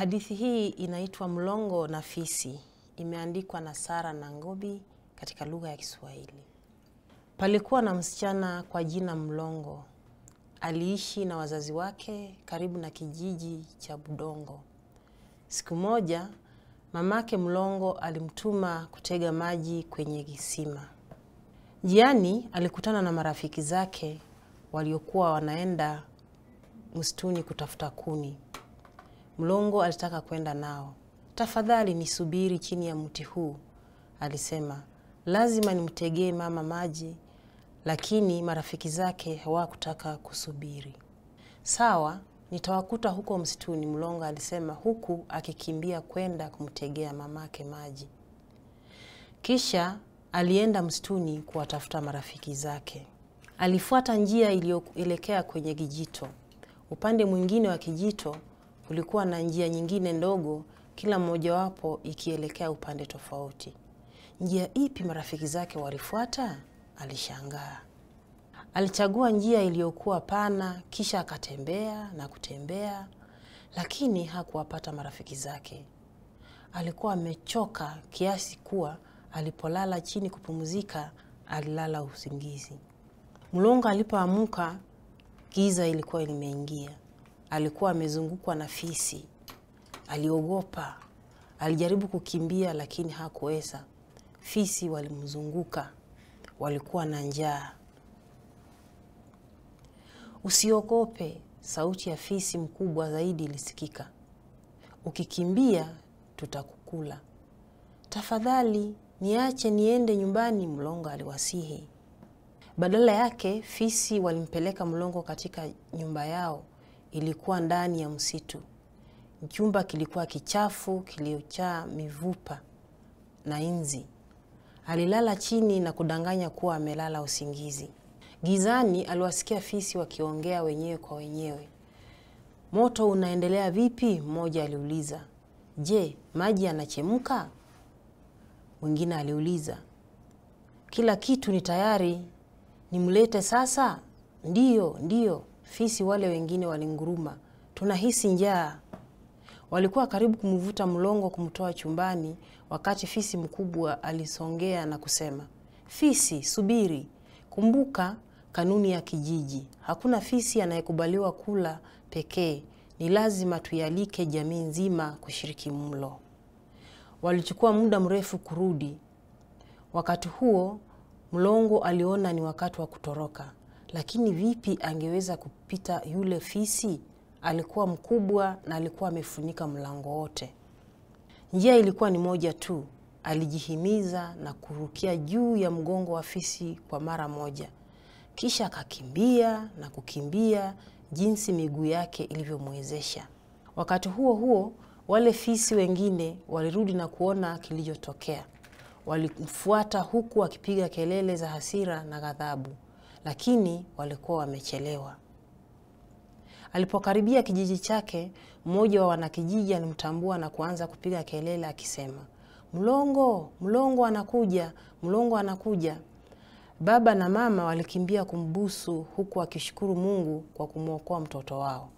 Hadithi hii inaitwa Mlongo na Fisi, imeandikwa na Sara Nangobi katika lugha ya Kiswahili. Palikuwa na msichana kwa jina Mlongo. Aliishi na wazazi wake karibu na kijiji cha Budongo. Siku moja, mamake Mlongo alimtuma kutega maji kwenye kisima. jiani alikutana na marafiki zake waliokuwa wanaenda msituni kutafuta kuni. Mlongo alitaka kwenda nao. Tafadhali nisubiri chini ya mti huu, alisema. Lazima nimtegee mama maji, lakini marafiki zake hawakutaka kusubiri. Sawa, nitawakuta huko msituni, Mlongo alisema huku akikimbia kwenda kumtegea mamake maji. Kisha alienda msituni kuwatafuta marafiki zake. Alifuata njia iliyoelekea kwenye kijito. Upande mwingine wa kijito kulikuwa na njia nyingine ndogo, kila mmojawapo ikielekea upande tofauti. Njia ipi marafiki zake walifuata? Alishangaa. Alichagua njia iliyokuwa pana, kisha akatembea na kutembea, lakini hakuwapata marafiki zake. Alikuwa amechoka kiasi kuwa alipolala chini kupumzika, alilala usingizi. Mlongo alipoamka, giza ilikuwa limeingia alikuwa amezungukwa na fisi, aliogopa, alijaribu kukimbia lakini hakuweza. Fisi walimzunguka, walikuwa na njaa. Usiogope, sauti ya fisi mkubwa zaidi ilisikika. Ukikimbia tutakukula. Tafadhali niache niende nyumbani, mlongo aliwasihi. Badala yake, fisi walimpeleka mlongo katika nyumba yao ilikuwa ndani ya msitu. Chumba kilikuwa kichafu, kiliochaa mivupa na inzi. Alilala chini na kudanganya kuwa amelala usingizi. Gizani aliwasikia fisi wakiongea wenyewe kwa wenyewe. Moto unaendelea vipi? Mmoja aliuliza. Je, maji yanachemka? Mwingine aliuliza. Kila kitu ni tayari, nimlete sasa? Ndiyo, ndiyo. Fisi wale wengine walinguruma, tunahisi njaa. Walikuwa karibu kumvuta mlongo kumtoa chumbani, wakati fisi mkubwa alisongea na kusema, fisi subiri, kumbuka kanuni ya kijiji, hakuna fisi anayekubaliwa kula pekee, ni lazima tuyalike jamii nzima kushiriki mlo. Walichukua muda mrefu kurudi. Wakati huo Mlongo aliona ni wakati wa kutoroka lakini vipi angeweza kupita yule fisi? Alikuwa mkubwa na alikuwa amefunika mlango wote. Njia ilikuwa ni moja tu. Alijihimiza na kurukia juu ya mgongo wa fisi kwa mara moja, kisha akakimbia na kukimbia jinsi miguu yake ilivyomwezesha. Wakati huo huo, wale fisi wengine walirudi na kuona kilichotokea. Walimfuata huku akipiga kelele za hasira na ghadhabu lakini walikuwa wamechelewa. Alipokaribia kijiji chake, mmoja wa wanakijiji alimtambua na kuanza kupiga kelele akisema, Mlongo, Mlongo anakuja, Mlongo anakuja. Baba na mama walikimbia kumbusu huku akishukuru Mungu kwa kumwokoa mtoto wao.